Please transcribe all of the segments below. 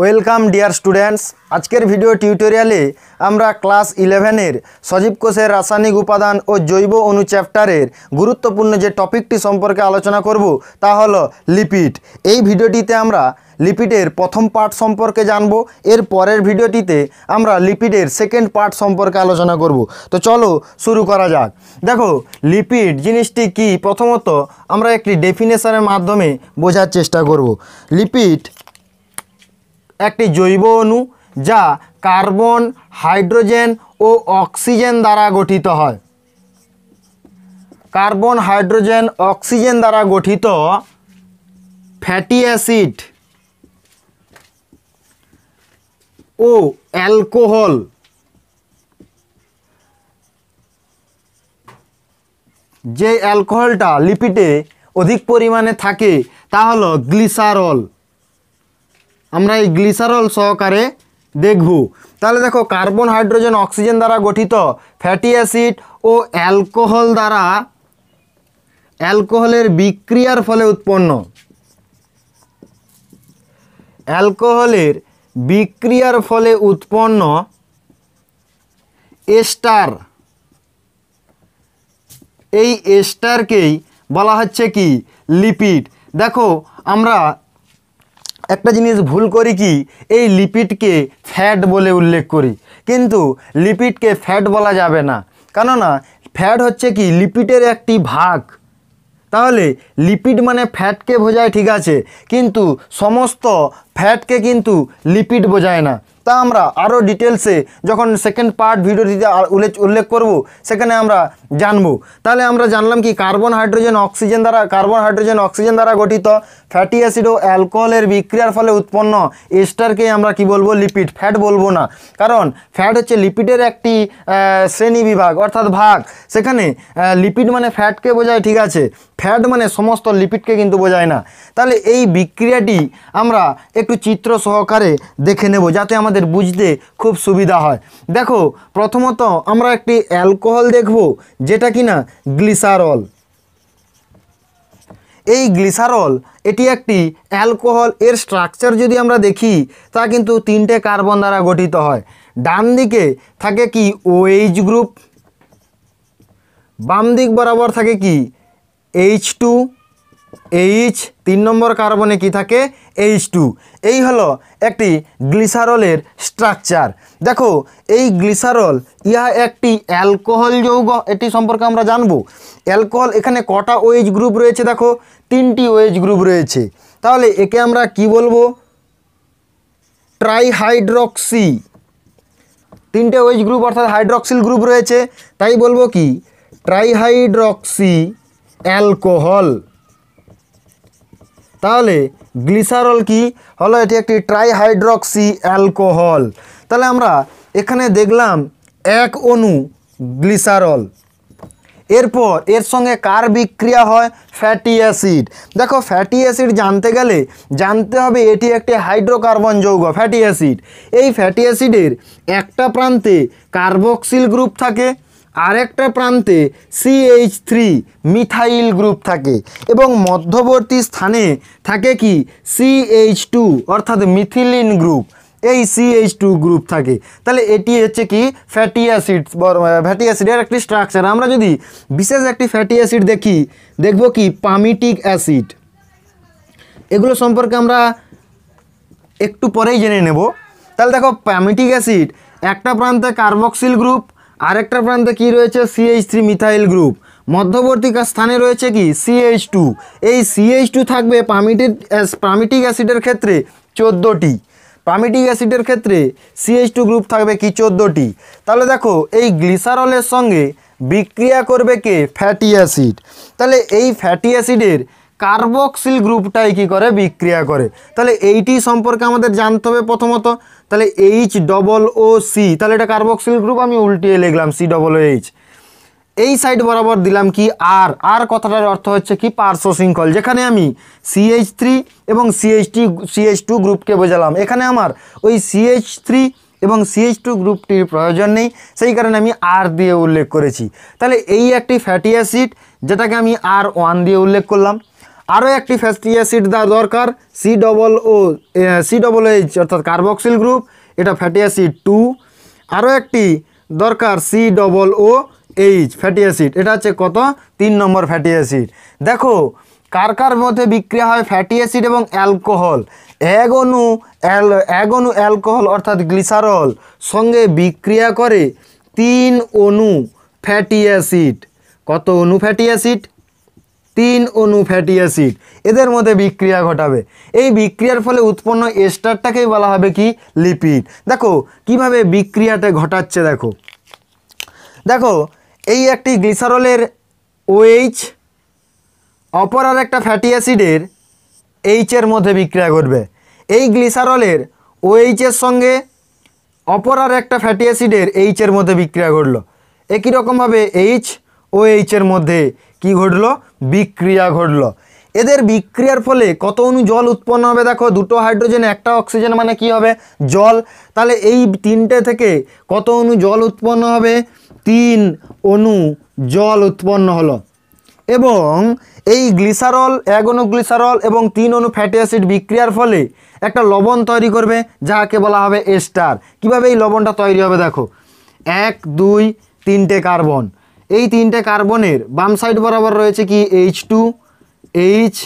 welcome dear students আজকের video টিউটোরিয়ালে আমরা ক্লাস ইলেভেনের সজীব কোষের রাসায়নিক উপাদান ও জৈব অনু চ্যাপ্টারের গুরুত্বপূর্ণ যে টপিকটি সম্পর্কে আলোচনা করব তা হল লিপিড এই ভিডিওটিতে আমরা লিপিডের প্রথম পার্ট সম্পর্কে জানব এর পরের ভিডিওটিতে আমরা লিপিডের সেকেন্ড পার্ট সম্পর্কে আলোচনা করব তো চলো শুরু করা যাক দেখো লিপিড জিনিসটি কি প্রথমত আমরা একটি ডেফিনেশনের মাধ্যমে বোঝার চেষ্টা করব লিপিড একটি জৈব অণু যা কার্বন হাইড্রোজেন ও অক্সিজেন দ্বারা গঠিত হয় কার্বন হাইড্রোজেন অক্সিজেন দ্বারা গঠিত ফ্যাটি অ্যাসিড ও অ্যালকোহল যে অ্যালকোহলটা লিপিডে অধিক পরিমাণে থাকে তা হলো গ্লিসারল আমরা এই গ্লিসারল সহকারে দেখব তাহলে দেখো কার্বন হাইড্রোজেন অক্সিজেন দ্বারা গঠিত ফ্যাটি অ্যাসিড ও অ্যালকোহল দ্বারা অ্যালকোহলের বিক্রিয়ার ফলে উৎপন্ন অ্যালকোহলের বিক্রিয়ার ফলে উৎপন্ন এস্টার এই এস্টারকেই বলা হচ্ছে কি লিপিড দেখো আমরা একটা জিনিস ভুল করি কি এই লিপিডকে ফ্যাট বলে উল্লেখ করি কিন্তু লিপিডকে ফ্যাট বলা যাবে না কেননা ফ্যাট হচ্ছে কি লিপিডের একটি ভাগ তাহলে লিপিড মানে ফ্যাটকে বোঝায় ঠিক আছে কিন্তু সমস্ত ফ্যাটকে কিন্তু লিপিড বোঝায় না তা আমরা আরও ডিটেলসে যখন সেকেন্ড পার্ট ভিডিওটিতে উল্লেখ উল্লেখ করবো সেখানে আমরা জানব তাহলে আমরা জানলাম কি কার্বন হাইড্রোজেন অক্সিজেন দ্বারা কার্বন হাইড্রোজেন অক্সিজেন দ্বারা গঠিত ফ্যাটি অ্যাসিড ও অ্যালকোহলের বিক্রিয়ার ফলে উৎপন্ন এস্টারকে আমরা কি বলবো লিপিড ফ্যাট বলবো না কারণ ফ্যাট হচ্ছে লিপিডের একটি শ্রেণী বিভাগ অর্থাৎ ভাগ সেখানে লিপিড মানে ফ্যাটকে বোঝায় ঠিক আছে ফ্যাট মানে সমস্ত লিপিডকে কিন্তু বোঝায় না তাহলে এই বিক্রিয়াটি আমরা একটু চিত্র সহকারে দেখে নেব যাতে আমাদের আমাদের বুঝতে খুব সুবিধা হয় দেখো প্রথমত আমরা একটি অ্যালকোহল দেখব যেটা কিনা গ্লিসারল এই গ্লিসারল এটি একটি অ্যালকোহল এর স্ট্রাকচার যদি আমরা দেখি তা কিন্তু তিনটে কার্বন দ্বারা গঠিত হয় ডান দিকে থাকে কি ওএইচ গ্রুপ বাম দিক বরাবর থাকে কি এইচ টু এইচ তিন নম্বর কার্বনে কি থাকে এইচ টু এই হলো একটি গ্লিসারলের স্ট্রাকচার দেখো এই গ্লিসারল ইহা একটি অ্যালকোহল যৌগ এটি সম্পর্কে আমরা জানব অ্যালকোহল এখানে কটা ওয়েজ OH গ্রুপ রয়েছে দেখো তিনটি ওয়েজ OH গ্রুপ রয়েছে তাহলে একে আমরা কি বলবো ট্রাইহাইড্রক্সি তিনটে ওয়েজ OH গ্রুপ অর্থাৎ হাইড্রক্সিল গ্রুপ রয়েছে তাই বলবো কি ট্রাইহাইড্রক্সি অ্যালকোহল তাহলে গ্লিসারল কি হলো এটি একটি ট্রাইহাইড্রক্সি অ্যালকোহল তাহলে আমরা এখানে দেখলাম এক অনু গ্লিসারল এরপর এর সঙ্গে কার বিক্রিয়া হয় ফ্যাটি অ্যাসিড দেখো ফ্যাটি অ্যাসিড জানতে গেলে জানতে হবে এটি একটি হাইড্রোকার্বন যৌগ ফ্যাটি অ্যাসিড এই ফ্যাটি অ্যাসিডের একটা প্রান্তে কার্বক্সিল গ্রুপ থাকে আরেকটা প্রান্তে সিএইচ থ্রি মিথাইল গ্রুপ থাকে এবং মধ্যবর্তী স্থানে থাকে কি সিএইচ টু অর্থাৎ মিথিলিন গ্রুপ এই সিএইচ টু গ্রুপ থাকে তাহলে এটি হচ্ছে কি ফ্যাটি অ্যাসিড ফ্যাটি অ্যাসিডের একটি স্ট্রাকচার আমরা যদি বিশেষ একটি ফ্যাটি অ্যাসিড দেখি দেখব কি পামিটিক অ্যাসিড এগুলো সম্পর্কে আমরা একটু পরেই জেনে নেব তাহলে দেখো প্যামিটিক অ্যাসিড একটা প্রান্তে কার্বক্সিল গ্রুপ আরেকটা প্রান্তে কি রয়েছে সিএইচ থ্রি মিথাইল গ্রুপ মধ্যবর্তী স্থানে রয়েছে কি সিএইচ টু এই সিএইচ টু থাকবে পামিটিড পামিটিক অ্যাসিডের ক্ষেত্রে চোদ্দোটি পামিটিক অ্যাসিডের ক্ষেত্রে সিএইচ টু গ্রুপ থাকবে কি চোদ্দোটি তাহলে দেখো এই গ্লিসারলের সঙ্গে বিক্রিয়া করবে কে ফ্যাটি অ্যাসিড তাহলে এই ফ্যাটি অ্যাসিডের কার্বক্সিল গ্রুপটাই কি করে বিক্রিয়া করে তাহলে এইটি সম্পর্কে আমাদের জানতে হবে প্রথমত তাহলে এইচ ডবল ও সি তাহলে এটা কার্বক্সিল গ্রুপ আমি উল্টিয়ে লিখলাম সি ডবল ও এইচ এই সাইড বরাবর দিলাম কি আর আর কথাটার অর্থ হচ্ছে কি পার্শ্ব শৃঙ্খল যেখানে আমি সিএইচ থ্রি এবং সিএইচ টি সিএইচ টু গ্রুপকে বোঝালাম এখানে আমার ওই সিএইচ থ্রি এবং সিএইচ টু গ্রুপটির প্রয়োজন নেই সেই কারণে আমি আর দিয়ে উল্লেখ করেছি তাহলে এই একটি ফ্যাটি অ্যাসিড যেটাকে আমি আর ওয়ান দিয়ে উল্লেখ করলাম আরও একটি ফ্যাটি অ্যাসিড দরকার C double O C double H অর্থাৎ কার্বক্সিল গ্রুপ এটা ফ্যাটি অ্যাসিড টু আরও একটি দরকার C double O H fatty acid এটা হচ্ছে কত তিন নম্বর ফ্যাটি অ্যাসিড দেখো কার কার মধ্যে বিক্রিয়া হয় ফ্যাটি অ্যাসিড এবং অ্যালকোহল এক অ্যাল এক অনু অ্যালকোহল অর্থাৎ গ্লিসারল সঙ্গে বিক্রিয়া করে তিন অনু ফ্যাটি অ্যাসিড কত অনু ফ্যাটি অ্যাসিড তিন অণু ফ্যাটি অ্যাসিড এদের মধ্যে বিক্রিয়া ঘটাবে এই বিক্রিয়ার ফলে উৎপন্ন এস্টারটাকেই বলা হবে কি লিপিড দেখো কিভাবে বিক্রিয়াতে ঘটাচ্ছে দেখো দেখো এই একটি গ্লিসারলের ওএইচ অপর আর একটা ফ্যাটি অ্যাসিডের এইচের মধ্যে বিক্রিয়া ঘটবে এই গ্লিসারলের ওএইচের সঙ্গে অপর আর একটা ফ্যাটি অ্যাসিডের এইচের মধ্যে বিক্রিয়া ঘটল একই রকমভাবে এইচ ও এইচের মধ্যে কি ঘটলো বিক্রিয়া ঘটল এদের বিক্রিয়ার ফলে কত অনু জল উৎপন্ন হবে দেখো দুটো হাইড্রোজেন একটা অক্সিজেন মানে কি হবে জল তাহলে এই তিনটে থেকে কত অনু জল উৎপন্ন হবে তিন অনু জল উৎপন্ন হলো এবং এই গ্লিসারল এক অনু গ্লিসারল এবং তিন অনু ফ্যাটি অ্যাসিড বিক্রিয়ার ফলে একটা লবণ তৈরি করবে যাকে বলা হবে এস্টার কিভাবে এই লবণটা তৈরি হবে দেখো এক দুই তিনটে কার্বন এই তিনটে কার্বনের বাম সাইড বরাবর রয়েছে কি H two H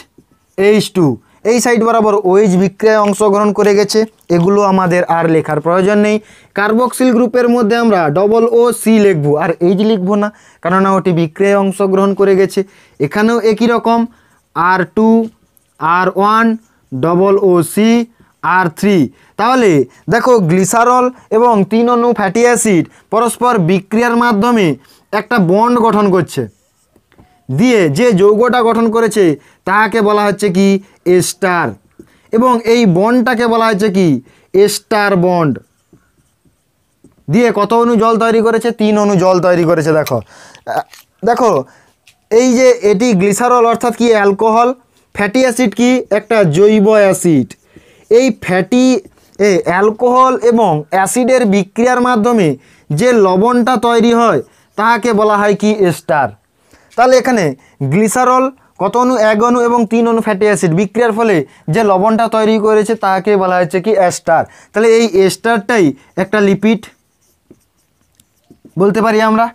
H two এই সাইড বরাবর ওইচ বিক্রিয়ায় অংশগ্রহণ করে গেছে এগুলো আমাদের আর লেখার প্রয়োজন নেই কার্বক্সিল গ্রুপের মধ্যে আমরা ডবল ও সি লিখবো আর এইচ লিখবো না কেননা ওটি বিক্রিয়ায় অংশগ্রহণ করে গেছে এখানেও একই রকম R two R one double O C R three তাহলে দেখো গ্লিসারল এবং তিন অণু ফ্যাটি অ্যাসিড পরস্পর বিক্রিয়ার মাধ্যমে একটা বন্ড গঠন করছে দিয়ে যে যৌগটা গঠন করেছে তাকে বলা হচ্ছে কি এস্টার এবং এই বন্ডটাকে বলা হচ্ছে কি এস্টার বন্ড দিয়ে কত অনু জল তৈরি করেছে তিন অনু জল তৈরি করেছে দেখো দেখো এই যে এটি গ্লিসারল অর্থাৎ কি অ্যালকোহল ফ্যাটি অ্যাসিড কি একটা জৈব অ্যাসিড এই ফ্যাটি অ্যালকোহল এবং অ্যাসিডের বিক্রিয়ার মাধ্যমে যে লবণটা তৈরি হয় তাহাকে বলা হয় কি স্টার তাহলে এখানে গ্লিসারল কত অনু এক অনু এবং তিন অনু ফ্যাটি অ্যাসিড বিক্রিয়ার ফলে যে লবণটা তৈরি করেছে তাকে বলা হয়েছে কি এস্টার তাহলে এই এস্টারটাই একটা লিপিড বলতে পারি আমরা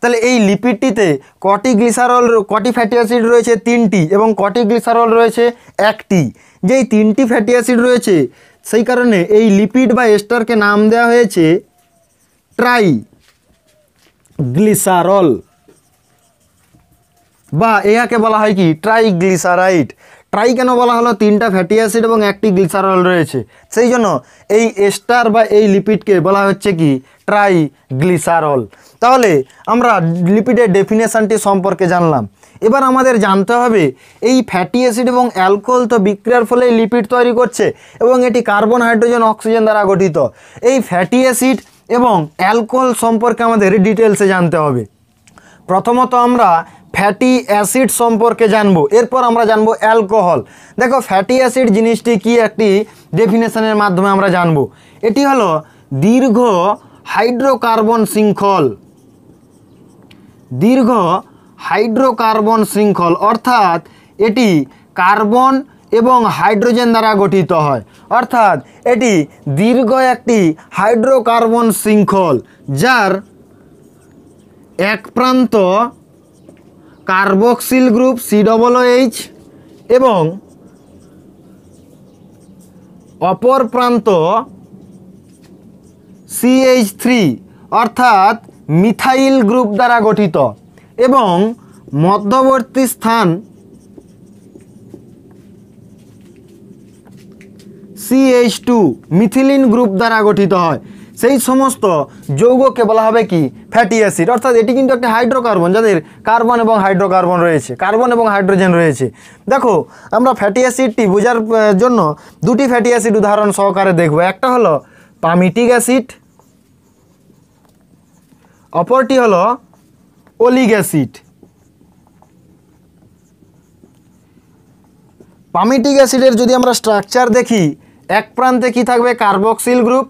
তাহলে এই লিপিডটিতে কটি গ্লিসারল কটি ফ্যাটি অ্যাসিড রয়েছে তিনটি এবং কটি গ্লিসারল রয়েছে একটি যেই তিনটি ফ্যাটি অ্যাসিড রয়েছে সেই কারণে এই লিপিড বা এস্টারকে নাম দেওয়া হয়েছে ট্রাই গ্লিসারল বা এহাকে বলা হয় কি ট্রাই গ্লিসারাইট ট্রাই কেন বলা হলো তিনটা ফ্যাটি অ্যাসিড এবং একটি গ্লিসারল রয়েছে সেই জন্য এই এস্টার বা এই লিপিডকে বলা হচ্ছে কি ট্রাই গ্লিসারল তাহলে আমরা লিপিডের ডেফিনেশানটি সম্পর্কে জানলাম এবার আমাদের জানতে হবে এই ফ্যাটি অ্যাসিড এবং অ্যালকোহল তো বিক্রিয়ার ফলে লিপিড তৈরি করছে এবং এটি কার্বন হাইড্রোজেন অক্সিজেন দ্বারা গঠিত এই ফ্যাটি অ্যাসিড এবং অ্যালকোহল সম্পর্কে আমাদের ডিটেলসে জানতে হবে প্রথমত আমরা ফ্যাটি অ্যাসিড সম্পর্কে জানবো এরপর আমরা জানবো অ্যালকোহল দেখো ফ্যাটি অ্যাসিড জিনিসটি কি একটি ডেফিনেশনের মাধ্যমে আমরা জানবো এটি হলো দীর্ঘ হাইড্রোকার্বন শৃঙ্খল দীর্ঘ হাইড্রোকার্বন শৃঙ্খল অর্থাৎ এটি কার্বন এবং হাইড্রোজেন দ্বারা গঠিত হয় অর্থাৎ এটি দীর্ঘ একটি হাইড্রোকার্বন শৃঙ্খল যার এক প্রান্ত carboxyl group C double H এবং অপর প্রান্ত সিএইচ থ্রি অর্থাৎ মিথাইল গ্রুপ দ্বারা গঠিত এবং মধ্যবর্তী স্থান সিএইচ টু মিথিলিন গ্রুপ দ্বারা গঠিত হয় সেই সমস্ত যৌগকে বলা হবে কি ফ্যাটি অ্যাসিড অর্থাৎ এটি কিন্তু একটি হাইড্রোকার্বন যাদের কার্বন এবং হাইড্রোকার্বন রয়েছে কার্বন এবং হাইড্রোজেন রয়েছে দেখো আমরা ফ্যাটি অ্যাসিডটি বোঝার জন্য দুটি ফ্যাটি অ্যাসিড উদাহরণ সহকারে দেখব একটা হলো পামিটিক অ্যাসিড অপরটি হলো অলিক অ্যাসিড পামিটিক অ্যাসিডের যদি আমরা স্ট্রাকচার দেখি এক প্রান্তে কি থাকবে কার্বক্সিল গ্রুপ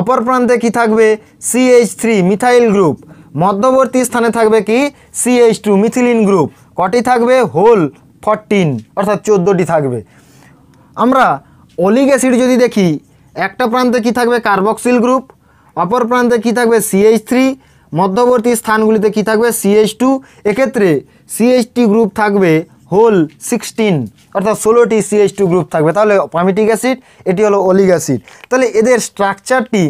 অপর প্রান্তে কি থাকবে সিএইচ থ্রি মিথাইল গ্রুপ মধ্যবর্তী স্থানে থাকবে কি সিএইচ টু মিথিলিন গ্রুপ কটি থাকবে হোল ফরটিন অর্থাৎ চোদ্দোটি থাকবে আমরা অলিক অ্যাসিড যদি দেখি একটা প্রান্তে কি থাকবে কার্বক্সিল গ্রুপ অপর প্রান্তে কি থাকবে সিএইচ থ্রি মধ্যবর্তী স্থানগুলিতে কি থাকবে সিএইচ টু এক্ষেত্রে সিএইচটি গ্রুপ থাকবে হোল সিক্সটিন অর্থাৎ ষোলোটি সিএইচ টু গ্রুপ থাকবে তাহলে পামিটিক অ্যাসিড এটি হলো অলিক অ্যাসিড তাহলে এদের স্ট্রাকচারটি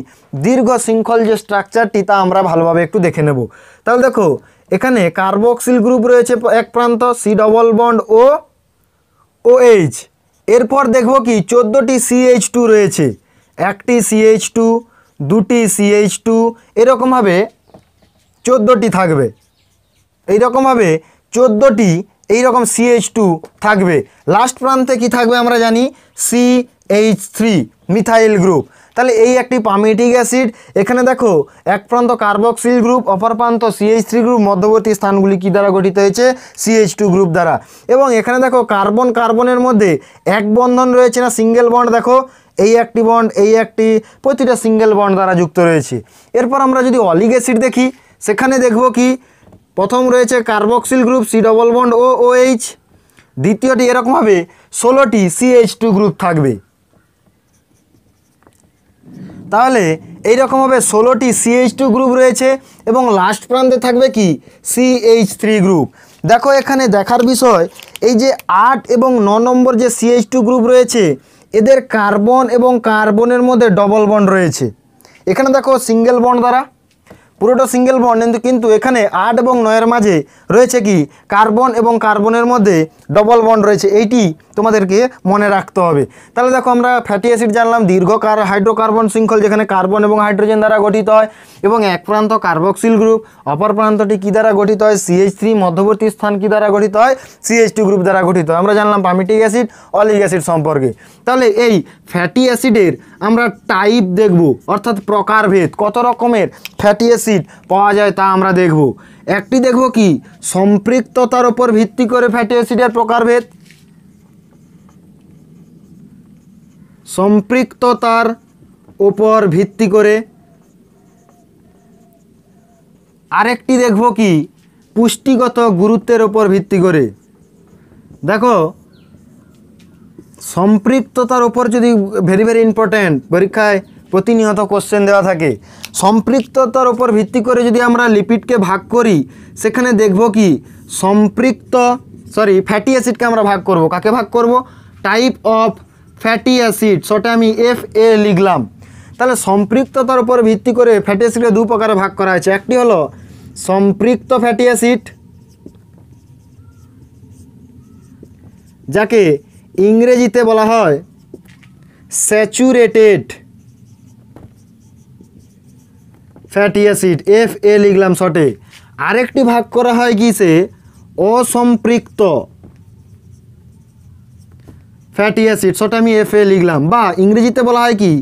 দীর্ঘ শৃঙ্খল যে স্ট্রাকচারটি তা আমরা ভালোভাবে একটু দেখে নেব তাহলে দেখো এখানে কার্বক্সিল গ্রুপ রয়েছে এক প্রান্ত C double bond O O H এরপর দেখব কি চোদ্দোটি সিএইচ টু রয়েছে একটি সিএইচ টু দুটি সিএইচ টু এরকমভাবে চোদ্দোটি থাকবে এইরকমভাবে চোদ্দোটি এইরকম সিএইচ টু থাকবে লাস্ট প্রান্তে কি থাকবে আমরা জানি C H three methyl group তাহলে এই একটি পামিটিক অ্যাসিড এখানে দেখো এক প্রান্ত কার্বক্সিল গ্রুপ অপর প্রান্ত সিএইচ থ্রি গ্রুপ মধ্যবর্তী স্থানগুলি কী দ্বারা গঠিত হয়েছে সিএইচ টু গ্রুপ দ্বারা এবং এখানে দেখো কার্বন কার্বনের মধ্যে এক বন্ধন রয়েছে না সিঙ্গেল বন্ড দেখো এই একটি বন্ড এই একটি প্রতিটা সিঙ্গেল বন্ড দ্বারা যুক্ত রয়েছে এরপর আমরা যদি অলিগ অ্যাসিড দেখি সেখানে দেখব কি প্রথম রয়েছে carboxyl group C double bond O O H দ্বিতীয়টি এরকমভাবে ষোলোটি সিএইচ টু গ্রুপ থাকবে তাহলে এইরকমভাবে ষোলোটি সিএইচ টু গ্রুপ রয়েছে এবং লাস্ট প্রান্তে থাকবে কি সিএইচ থ্রি গ্রুপ দেখো এখানে দেখার বিষয় এই যে আট এবং ন নম্বর যে সিএইচ টু গ্রুপ রয়েছে এদের কার্বন এবং কার্বনের মধ্যে ডবল বন্ড রয়েছে এখানে দেখো সিঙ্গেল বন্ড দ্বারা পুরোটা সিঙ্গেল বন্ড কিন্তু এখানে আট এবং নয়ের মাঝে রয়েছে কি কার্বন এবং কার্বনের মধ্যে ডবল বন্ড রয়েছে এইটি তোমাদেরকে মনে রাখতে হবে তাহলে দেখো আমরা ফ্যাটি অ্যাসিড জানলাম দীর্ঘ কার হাইড্রোকার্বন শৃঙ্খল যেখানে কার্বন এবং হাইড্রোজেন দ্বারা গঠিত হয় এবং এক প্রান্ত কার্বক্সিল গ্রুপ অপর প্রান্তটি কী দ্বারা গঠিত হয় সিএইচ থ্রি মধ্যবর্তী স্থান কী দ্বারা গঠিত হয় সিএইচ টু গ্রুপ দ্বারা গঠিত হয় আমরা জানলাম পামিটিক অ্যাসিড অলিক অ্যাসিড সম্পর্কে তাহলে এই ফ্যাটি অ্যাসিডের আমরা টাইপ দেখব অর্থাৎ প্রকারভেদ কত রকমের ফ্যাটি অ্যাসিড অ্যাসিড পাওয়া যায় তা আমরা দেখব একটি দেখব কি সম্পৃক্ততার ওপর ভিত্তি করে ফ্যাটি অ্যাসিডের প্রকারভেদ সম্পৃক্ততার ওপর ভিত্তি করে আরেকটি দেখব কি পুষ্টিগত গুরুত্বের ওপর ভিত্তি করে দেখো সম্পৃক্ততার ওপর যদি ভেরি ভেরি ইম্পর্ট্যান্ট পরীক্ষায় প্রতিনিয়ত কোশ্চেন দেওয়া থাকে সম্পৃক্ততার উপর ভিত্তি করে যদি আমরা লিপিডকে ভাগ করি সেখানে দেখব কি সম্পৃক্ত সরি ফ্যাটি অ্যাসিডকে আমরা ভাগ করব কাকে ভাগ করব টাইপ অফ ফ্যাটি অ্যাসিড সেটা আমি এফ এ লিখলাম তাহলে সম্পৃক্ততার উপর ভিত্তি করে ফ্যাটি অ্যাসিডকে দু প্রকারে ভাগ করা হয়েছে একটি হলো সম্পৃক্ত ফ্যাটি অ্যাসিড যাকে ইংরেজিতে বলা হয় saturated fatty acid F A লিখলাম শটে আরেকটি ভাগ করা হয় গিয়েছে অসম্পৃক্ত ফ্যাটি অ্যাসিড শটে আমি এফ এ লিখলাম বা ইংরেজিতে বলা হয় কি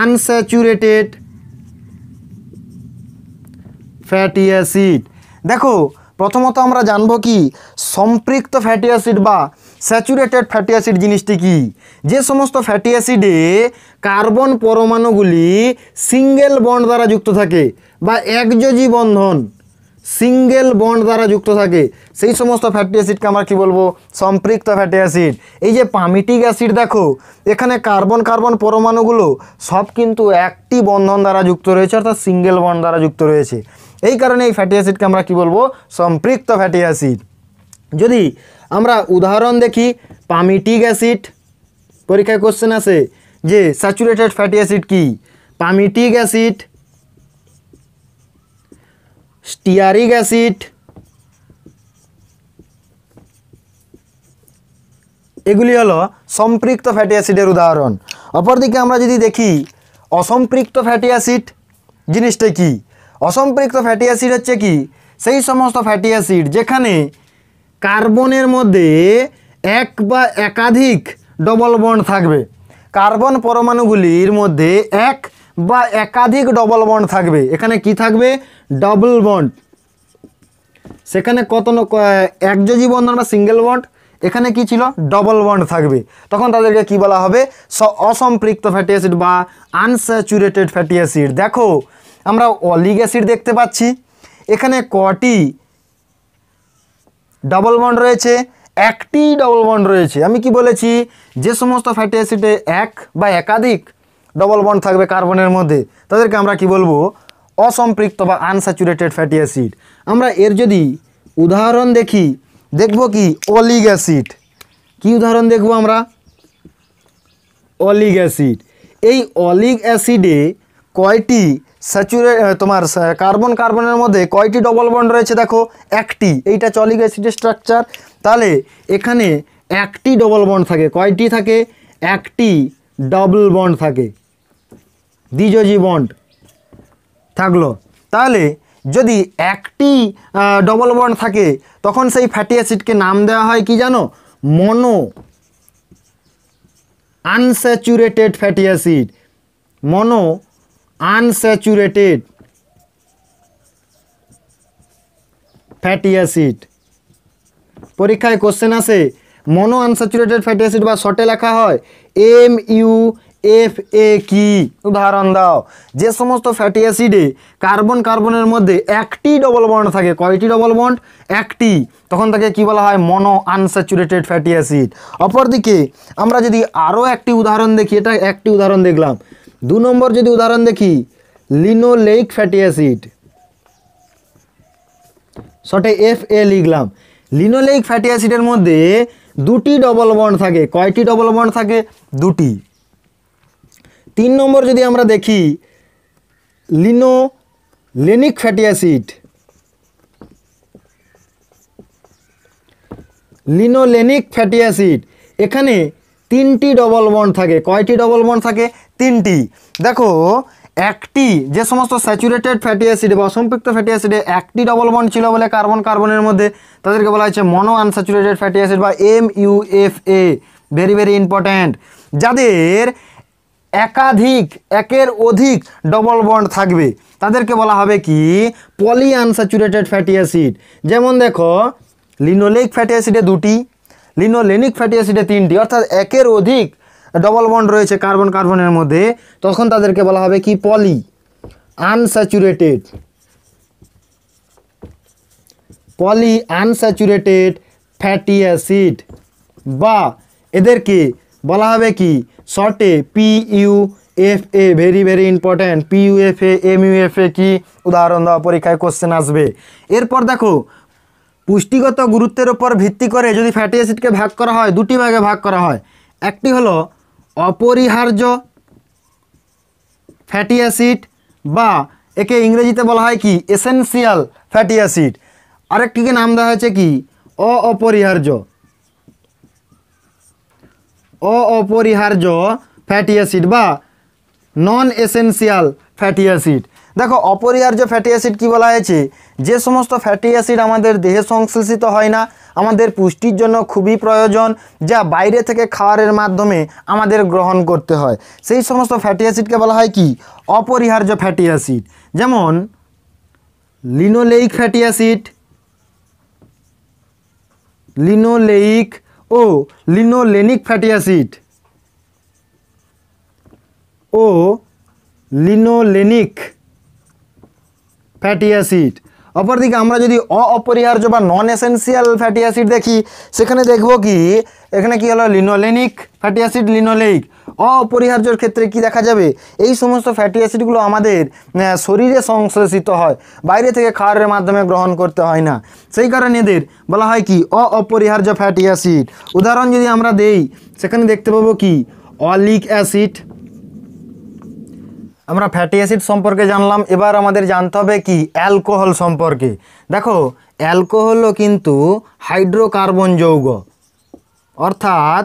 আনস্যাচুরেটেড ফ্যাটি অ্যাসিড দেখো প্রথমত আমরা জানবো কি সম্পৃক্ত ফ্যাটি অ্যাসিড বা স্যাচুরেটেড ফ্যাটি অ্যাসিড জিনিসটি কি যে সমস্ত ফ্যাটি অ্যাসিডে কার্বন পরমাণুগুলি সিঙ্গেল বন্ড দ্বারা যুক্ত থাকে বা একযোজি বন্ধন সিঙ্গেল বন্ড দ্বারা যুক্ত থাকে সেই সমস্ত ফ্যাটি অ্যাসিডকে আমরা কী বলবো সম্পৃক্ত ফ্যাটি অ্যাসিড এই যে পামিটিক অ্যাসিড দেখো এখানে কার্বন কার্বন পরমাণুগুলো সব কিন্তু একটি বন্ধন দ্বারা যুক্ত রয়েছে অর্থাৎ সিঙ্গেল বন্ড দ্বারা যুক্ত রয়েছে এই কারণে এই ফ্যাটি অ্যাসিডকে আমরা কী বলবো সম্পৃক্ত ফ্যাটি অ্যাসিড যদি আমরা উদাহরণ দেখি পামিটিক অ্যাসিড পরীক্ষায় কোশ্চেন আছে যে স্যাচুরেটেড ফ্যাটি অ্যাসিড কি পামিটিক অ্যাসিড স্টিয়ারিক অ্যাসিড এগুলি হলো সম্পৃক্ত ফ্যাটি অ্যাসিডের উদাহরণ অপরদিকে আমরা যদি দেখি অসম্পৃক্ত ফ্যাটি অ্যাসিড জিনিসটা কি অসম্পৃক্ত ফ্যাটি অ্যাসিড হচ্ছে কি সেই সমস্ত ফ্যাটি অ্যাসিড যেখানে কার্বনের মধ্যে এক বা একাধিক ডবল বন্ড থাকবে কার্বন পরমাণুগুলির মধ্যে এক বা একাধিক ডবল বন্ড থাকবে এখানে কি থাকবে ডবল বন্ড সেখানে কত একযোজি বন্ধন বা সিঙ্গেল বন্ড এখানে কি ছিল ডবল বন্ড থাকবে তখন তাদেরকে কি বলা হবে স অসম্পৃক্ত ফ্যাটি অ্যাসিড বা আনস্যাচুরেটেড ফ্যাটি অ্যাসিড দেখো আমরা অলিগ অ্যাসিড দেখতে পাচ্ছি এখানে কটি ডবল বন্ড রয়েছে একটি ডবল বন্ড রয়েছে আমি কি বলেছি যে সমস্ত ফ্যাটি অ্যাসিডে এক বা একাধিক ডবল বন্ড থাকবে কার্বনের মধ্যে তাদেরকে আমরা কি বলবো অসম্পৃক্ত বা আনস্যাচুরেটেড ফ্যাটি অ্যাসিড আমরা এর যদি উদাহরণ দেখি দেখব কি অলিগ অ্যাসিড কি উদাহরণ দেখব আমরা অলিগ অ্যাসিড এই অলিগ অ্যাসিডে কয়টি স্যাচুরে তোমার কার্বন কার্বনের মধ্যে কয়টি ডবল বন্ড রয়েছে দেখো একটি এইটা চলিক অ্যাসিডের স্ট্রাকচার তাহলে এখানে একটি ডবল বন্ড থাকে কয়টি থাকে একটি ডবল বন্ড থাকে দ্বিজজি বন্ড থাকলো তাহলে যদি একটি ডবল বন্ড থাকে তখন সেই ফ্যাটি অ্যাসিডকে নাম দেওয়া হয় কি জানো mono unsaturated fatty acid mono unsaturated fatty acid পরীক্ষায় কোশ্চেন আসে মনো আনস্যাচুরেটেড ফ্যাটি অ্যাসিড বা শর্টে লেখা হয় এম ইউ এফ এ কি উদাহরণ দাও যে সমস্ত ফ্যাটি অ্যাসিডে কার্বন কার্বনের মধ্যে একটি ডবল বন্ড থাকে কয়টি ডবল বন্ড একটি তখন তাকে কি বলা হয় মনো আনস্যাচুরেটেড ফ্যাটি অ্যাসিড অপরদিকে আমরা যদি আরও একটি উদাহরণ দেখি এটা একটি উদাহরণ দেখলাম দু নম্বর যদি উদাহরণ দেখি লিনোলেইক ফ্যাটি অ্যাসিড শর্টে এফ এ লিখলাম লিনোলেইক ফ্যাটি অ্যাসিডের মধ্যে দুটি ডবল বন্ড থাকে কয়টি ডবল বন্ড থাকে দুটি তিন নম্বর যদি আমরা দেখি lino linolenic fatty acid linolenic fatty acid এখানে তিনটি ডবল বন্ড থাকে কয়টি ডবল বন্ড থাকে তিনটি দেখো একটি যে সমস্ত স্যাচুরেটেড ফ্যাটি অ্যাসিড বা অসম্পৃক্ত ফ্যাটি অ্যাসিডে একটি ডবল বন্ড ছিল বলে কার্বন কার্বনের মধ্যে তাদেরকে বলা হয়েছে মনো আনস্যাচুরেটেড ফ্যাটি অ্যাসিড বা M A very very important যাদের একাধিক একের অধিক ডবল বন্ড থাকবে তাদেরকে বলা হবে কি পলি আনস্যাচুরেটেড ফ্যাটি অ্যাসিড যেমন দেখো লিনোলিক ফ্যাটি অ্যাসিডে দুটি লিনোলেনিক ফ্যাটি অ্যাসিডে তিনটি অর্থাৎ একের অধিক ডবল বন্ড রয়েছে কার্বন কার্বনের মধ্যে তখন তাদেরকে বলা হবে কি poly unsaturated poly unsaturated fatty acid বা এদেরকে বলা হবে কি শর্টে P U F A very very important P U F A M U F A কি উদাহরণ দেওয়া পরীক্ষায় কোশ্চেন আসবে এরপর দেখো পুষ্টিগত গুরুত্বের উপর ভিত্তি করে যদি ফ্যাটি অ্যাসিডকে ভাগ করা হয় দুটি ভাগে ভাগ করা হয় একটি হলো অপরিহার্য ফ্যাটি অ্যাসিড বা একে ইংরেজিতে বলা হয় কি এসেন্সিয়াল ফ্যাটি অ্যাসিড আরেকটিকে নাম দেওয়া হয়েছে কি অ অপরিহার্য অপরিহার্য ফ্যাটি অ্যাসিড বা নন এসেন্সিয়াল ফ্যাটি অ্যাসিড দেখো অপরিহার্য ফ্যাটি অ্যাসিড কী বলা হয়েছে যে সমস্ত ফ্যাটি অ্যাসিড আমাদের দেহে সংশ্লেষিত হয় না আমাদের পুষ্টির জন্য খুবই প্রয়োজন যা বাইরে থেকে খাওয়ারের মাধ্যমে আমাদের গ্রহণ করতে হয় সেই সমস্ত ফ্যাটি অ্যাসিডকে বলা হয় কি অপরিহার্য ফ্যাটি অ্যাসিড যেমন লিনোলেইক ফ্যাটি অ্যাসিড লিনোলেইক ও লিনোলেনিক ফ্যাটি অ্যাসিড ও লিনোলেনিক ফ্যাটি অ্যাসিড অপরদিকে আমরা যদি অপরিহার্য বা নন এসেন্সিয়াল ফ্যাটি অ্যাসিড দেখি সেখানে দেখব কি এখানে কি হলো লিনোলেনিক ফ্যাটি অ্যাসিড লিনোলেইক অপরিহার্যর ক্ষেত্রে কি দেখা যাবে এই সমস্ত ফ্যাটি অ্যাসিডগুলো আমাদের শরীরে সংশ্লেষিত হয় বাইরে থেকে খাওয়ারের মাধ্যমে গ্রহণ করতে হয় না সেই কারণে এদের বলা হয় কি অপরিহার্য ফ্যাটি অ্যাসিড উদাহরণ যদি আমরা দেই সেখানে দেখতে পাবো কি অলিক অ্যাসিড আমরা ফ্যাটি অ্যাসিড সম্পর্কে জানলাম এবার আমাদের জানতে হবে কি অ্যালকোহল সম্পর্কে দেখো অ্যালকোহলও কিন্তু হাইড্রোকার্বন যৌগ অর্থাৎ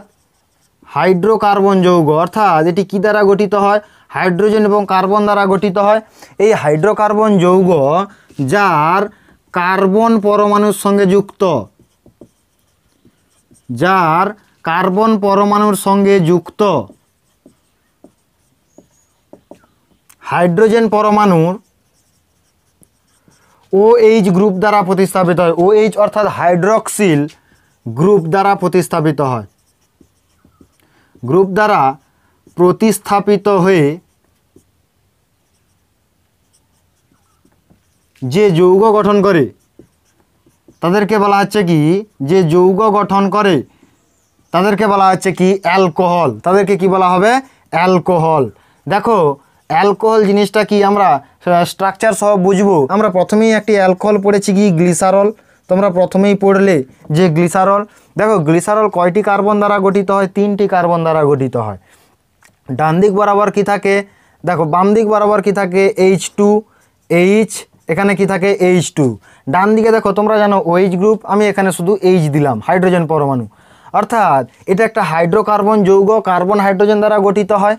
হাইড্রোকার্বন যৌগ অর্থাৎ এটি কী দ্বারা গঠিত হয় হাইড্রোজেন এবং কার্বন দ্বারা গঠিত হয় এই হাইড্রোকার্বন যৌগ যার কার্বন পরমাণুর সঙ্গে যুক্ত যার কার্বন পরমাণুর সঙ্গে যুক্ত হাইড্রোজেন পরমাণুর ওএইচ গ্রুপ দ্বারা প্রতিস্থাপিত হয় ওএইচ অর্থাৎ হাইড্রক্সিল গ্রুপ দ্বারা প্রতিস্থাপিত হয় গ্রুপ দ্বারা প্রতিস্থাপিত হয়ে যে যৌগ গঠন করে তাদেরকে বলা হচ্ছে কি যে যৌগ গঠন করে তাদেরকে বলা হচ্ছে কি অ্যালকোহল তাদেরকে কি বলা হবে অ্যালকোহল দেখো অ্যালকোহল জিনিসটা কি আমরা স্ট্রাকচার সহ বুঝবো আমরা প্রথমেই একটি অ্যালকোহল পড়েছি কি গ্লিসারল তোমরা প্রথমেই পড়লে যে গ্লিসারল দেখো গ্লিসারল কয়টি কার্বন দ্বারা গঠিত হয় তিনটি কার্বন দ্বারা গঠিত হয় ডান দিক বরাবর কি থাকে দেখো বাম দিক বরাবর কি থাকে এইচ টু এইচ এখানে কি থাকে এইচ টু ডান দিকে দেখো তোমরা জানো ওইচ গ্রুপ আমি এখানে শুধু এইচ দিলাম হাইড্রোজেন পরমাণু অর্থাৎ এটা একটা হাইড্রোকার্বন যৌগ কার্বন হাইড্রোজেন দ্বারা গঠিত হয়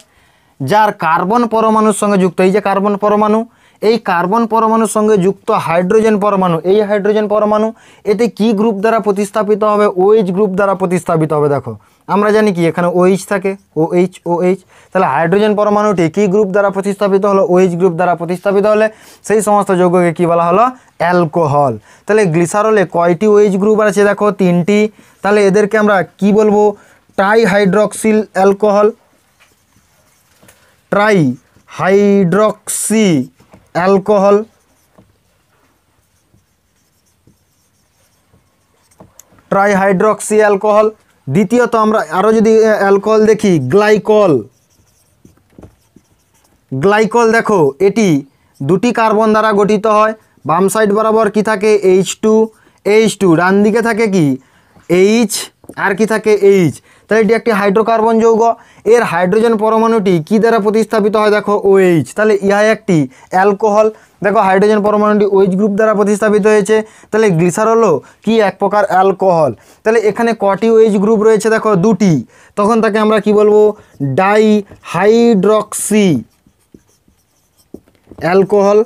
যার কার্বন পরমাণুর সঙ্গে যুক্ত এই যে কার্বন পরমাণু এই কার্বন পরমাণুর সঙ্গে যুক্ত হাইড্রোজেন পরমাণু এই হাইড্রোজেন পরমাণু এতে কি গ্রুপ দ্বারা প্রতিস্থাপিত হবে ওইচ গ্রুপ দ্বারা প্রতিস্থাপিত হবে দেখো আমরা জানি কি এখানে ওইচ থাকে ও এইচ ও এইচ তাহলে হাইড্রোজেন পরমাণুটি কি গ্রুপ দ্বারা প্রতিস্থাপিত হলো ওইচ গ্রুপ দ্বারা প্রতিস্থাপিত হলে সেই সমস্ত যোগ্যকে কি বলা হলো অ্যালকোহল তাহলে গ্লিসারলে কয়টি ওইচ গ্রুপ আছে দেখো তিনটি তাহলে এদেরকে আমরা কি বলবো টাইহাইড্রক্সিল alcohol tri hydroxy alcohol tri hydroxy alcohol দ্বিতীয়ত আমরা আরও যদি অ্যালকোহল দেখি গ্লাইকল গ্লাইকল দেখো এটি দুটি কার্বন দ্বারা গঠিত হয় বাম সাইড বরাবর কি থাকে এইচ টু এইচ টু ডান দিকে থাকে কি এইচ আর কি থাকে এইচ তাহলে এটি একটি হাইড্রোকার্বন যৌগ এর হাইড্রোজেন পরমাণুটি কি দ্বারা প্রতিস্থাপিত হয় দেখো ওএইচ তাহলে ইহা একটি অ্যালকোহল দেখো হাইড্রোজেন পরমাণুটি ওইচ গ্রুপ দ্বারা প্রতিস্থাপিত হয়েছে তাহলে গ্লিসারলও কি এক প্রকার অ্যালকোহল তাহলে এখানে কটি ওইচ গ্রুপ রয়েছে দেখো দুটি তখন তাকে আমরা কি বলবো ডাই হাইড্রক্সি অ্যালকোহল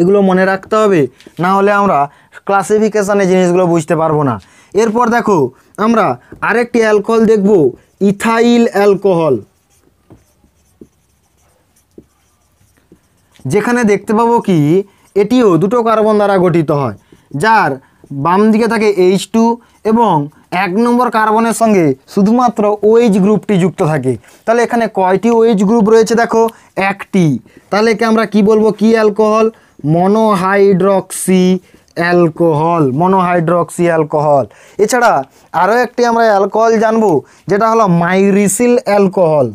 এগুলো মনে রাখতে হবে না হলে আমরা ক্লাসিফিকেশানে জিনিসগুলো বুঝতে পারবো না এরপর দেখো আমরা আরেকটি অ্যালকোহল দেখব ইথাইল অ্যালকোহল যেখানে দেখতে পাবো কি এটিও দুটো কার্বন দ্বারা গঠিত হয় যার বাম দিকে থাকে এইচ টু এবং এক নম্বর কার্বনের সঙ্গে শুধুমাত্র ওয়েজ গ্রুপটি যুক্ত থাকে তাহলে এখানে কয়টি ওয়েজ গ্রুপ রয়েছে দেখো একটি তাহলে কি আমরা কি বলবো কি alcohol monohydroxy alcohol monohydroxy alcohol এছাড়া আরও একটি আমরা অ্যালকোহল জানব যেটা হলো মাইরিসিল অ্যালকোহল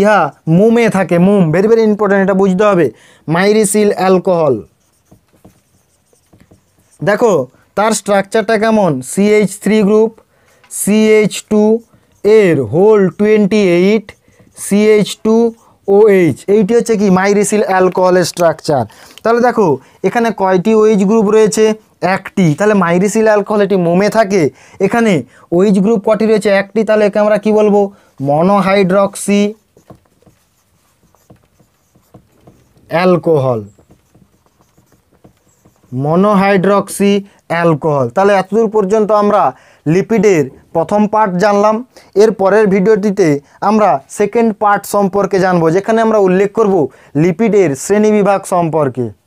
ইহা মোমে থাকে মোম ভেরি ভেরি ইম্পর্টেন্ট এটা বুঝতে হবে মাইরিসিল অ্যালকোহল দেখো তার স্ট্রাকচারটা কেমন CH three group CH two এর whole twenty eight CH two OH এইটি হচ্ছে কি মাইরিসিল অ্যালকোহলের স্ট্রাকচার তাহলে দেখো এখানে কয়টি ওএইচ গ্রুপ রয়েছে একটি তাহলে মাইরিসিল অ্যালকোহল এটি মোমে থাকে এখানে ওইচ গ্রুপ কটি রয়েছে একটি তাহলে একে আমরা কী বলবো মনোহাইড্রক্সি অ্যালকোহল মনোহাইড্রক্সি অ্যালকোহল তাহলে এতদূর পর্যন্ত আমরা লিপিডের প্রথম পার্ট জানলাম এর পরের ভিডিওটিতে আমরা সেকেন্ড পার্ট সম্পর্কে জানব যেখানে আমরা উল্লেখ করব লিপিডের শ্রেণীবিভাগ সম্পর্কে